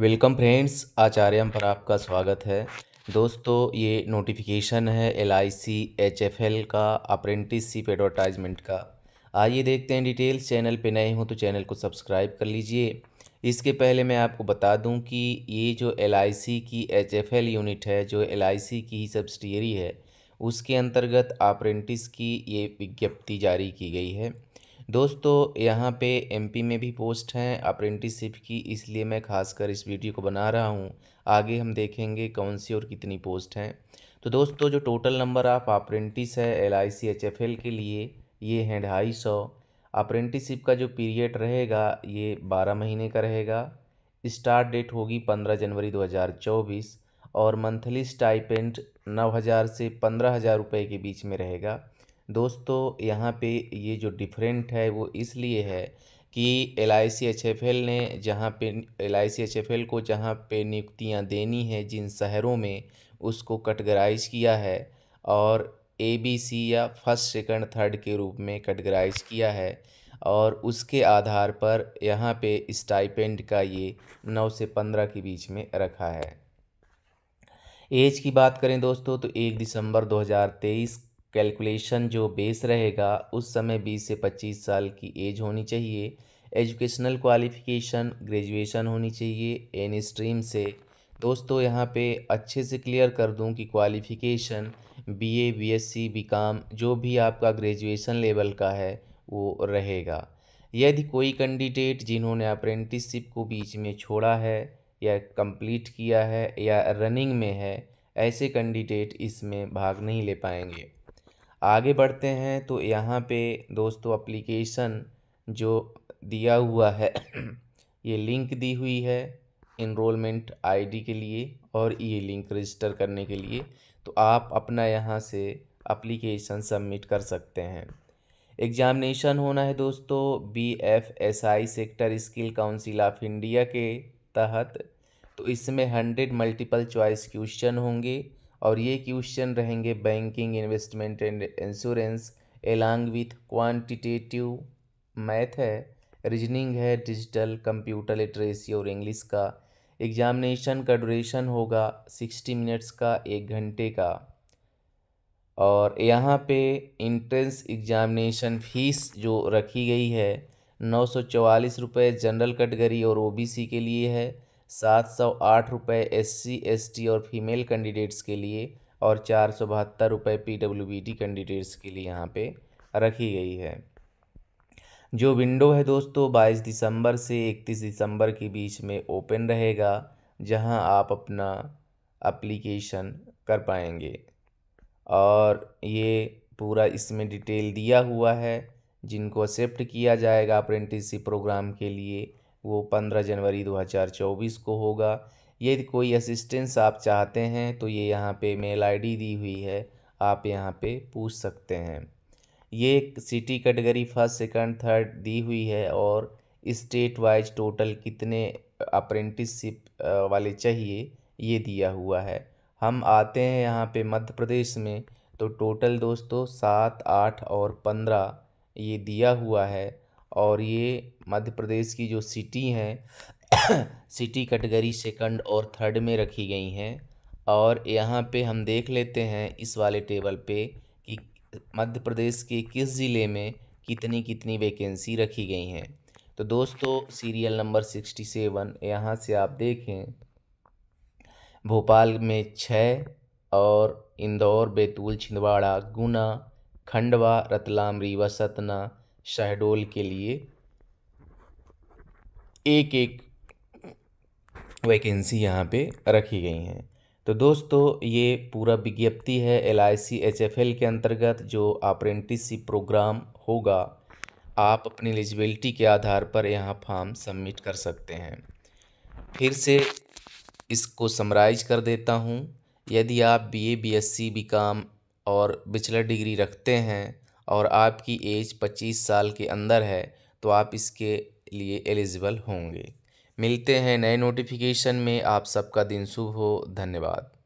welcome friends आचार्यम पर आपका स्वागत है दोस्तों ये नोटिफिकेशन है L I C H F L का अप्रेंटिसशिप एडवर्टाइजमेंट का आइए देखते हैं डिटेल्स चैनल पे नए हो तो चैनल को सब्सक्राइब कर लीजिए इसके पहले मैं आपको बता दूं कि ये जो एल आई सी की एच एफ एल यूनिट है जो एल आई सी की ही सब्सिडियरी है उसके अंतर्गत अप्रेंटिस की ये विज्ञप्ति जारी की गई है दोस्तों यहाँ पे एमपी में भी पोस्ट हैं अप्रेंटिसशिप की इसलिए मैं खासकर इस वीडियो को बना रहा हूँ आगे हम देखेंगे कौन सी और कितनी पोस्ट हैं तो दोस्तों जो टोटल नंबर ऑफ अप्रेंटिस है L I C H F L के लिए ये हैं ढाई सौ अप्रेंटिसशिप का जो पीरियड रहेगा ये बारह महीने का रहेगा स्टार्ट डेट होगी पंद्रह जनवरी दो हज़ार चौबीस और मंथली स्टाइपेंट नौ हज़ार से पंद्रह हज़ार रुपये के बीच में रहेगा दोस्तों यहाँ पे ये जो डिफरेंट है वो इसलिए है कि L I C H F L ने जहाँ पे L I C H F L को जहाँ पे नियुक्तियाँ देनी है जिन शहरों में उसको कटगराइज किया है और ए बी सी या फर्स्ट सेकंड थर्ड के रूप में कटगराइज किया है और उसके आधार पर यहाँ पे स्टाइपेंड का ये नौ से पंद्रह के बीच में रखा है एज की बात करें दोस्तों तो एक दिसंबर 2023 कैलकुलेशन जो बेस रहेगा उस समय बीस से पच्चीस साल की एज होनी चाहिए एजुकेशनल क्वालिफ़िकेशन ग्रेजुएशन होनी चाहिए एन स्ट्रीम से दोस्तों यहाँ पे अच्छे से क्लियर कर दूँ कि क्वालिफ़िकेशन बीए, बीएससी, बीकॉम जो भी आपका ग्रेजुएशन लेवल का है वो रहेगा यदि कोई कैंडिडेट जिन्होंने अप्रेंटिसशिप को बीच में छोड़ा है या कंप्लीट किया है या रनिंग में है ऐसे कैंडिडेट इसमें भाग नहीं ले पाएंगे आगे बढ़ते हैं तो यहाँ पे दोस्तों अप्लीकेशन जो दिया हुआ है ये लिंक दी हुई है इनरोलमेंट आईडी के लिए और ये लिंक रजिस्टर करने के लिए तो आप अपना यहाँ से अप्लीकेशन सबमिट कर सकते हैं एग्जामिनेशन होना है दोस्तों B F S I sector skill council of India के तहत तो इसमें हंड्रेड मल्टीपल चॉइस क्वेश्चन होंगे और ये क्वेश्चन रहेंगे banking investment and insurance along with quantitative math है रीजनिंग है डिजिटल कंप्यूटर लिटरेसी और इंग्लिश का एग्जामिनेशन का ड्यूरेशन होगा सिक्सटी मिनट्स का एक घंटे का और यहाँ पे इंट्रेंस एग्जामिनेशन फीस जो रखी गई है नौ सौ चवालीस रुपये जनरल कैटेगरी और ओबीसी के लिए है सात सौ आठ रुपये एस सी एस टी और फीमेल कैंडिडेट्स के लिए और चार सौ बहत्तर रुपये P W B D candidates के लिए यहाँ पे रखी गई है जो विंडो है दोस्तों बाईस दिसंबर से इकतीस दिसंबर के बीच में ओपन रहेगा जहाँ आप अपना अप्लीकेशन कर पाएंगे और ये पूरा इसमें डिटेल दिया हुआ है जिनको एक्सेप्ट किया जाएगा अप्रेंटिसशिप प्रोग्राम के लिए वो पंद्रह जनवरी 2024 को होगा यदि कोई असिस्टेंस आप चाहते हैं तो ये यहाँ पे मेल आईडी दी हुई है आप यहाँ पे पूछ सकते हैं ये city category first second third दी हुई है और स्टेट वाइज टोटल कितने अप्रेंटिसशिप वाले चाहिए ये दिया हुआ है हम आते हैं यहाँ पे मध्य प्रदेश में तो टोटल दोस्तों सात आठ और पंद्रह ये दिया हुआ है और ये मध्य प्रदेश की जो सिटी हैं सिटी कैटेगरी सेकंड और थर्ड में रखी गई हैं और यहाँ पे हम देख लेते हैं इस वाले टेबल पे कि मध्य प्रदेश के किस ज़िले में कितनी कितनी वैकेंसी रखी गई हैं तो दोस्तों सीरियल नंबर सिक्सटी सेवन यहाँ से आप देखें भोपाल में छः और इंदौर बैतूल छिंदवाड़ा गुना खंडवा रतलाम रीवा सतना शहडोल के लिए एक एक वैकेंसी यहाँ पे रखी गई हैं तो दोस्तों ये पूरा विज्ञप्ति है L I C H F L के अंतर्गत जो अप्रेंटिसशिप प्रोग्राम होगा आप अपनी एलिजिबिलिटी के आधार पर यहाँ फॉर्म सबमिट कर सकते हैं फिर से इसको समराइज कर देता हूँ यदि आप B BSc BCom S C BCom और बिचलर डिग्री रखते हैं और आपकी एज पच्चीस साल के अंदर है तो आप इसके लिए एलिजिबल होंगे मिलते हैं नए नोटिफिकेशन में आप सबका दिन शुभ हो धन्यवाद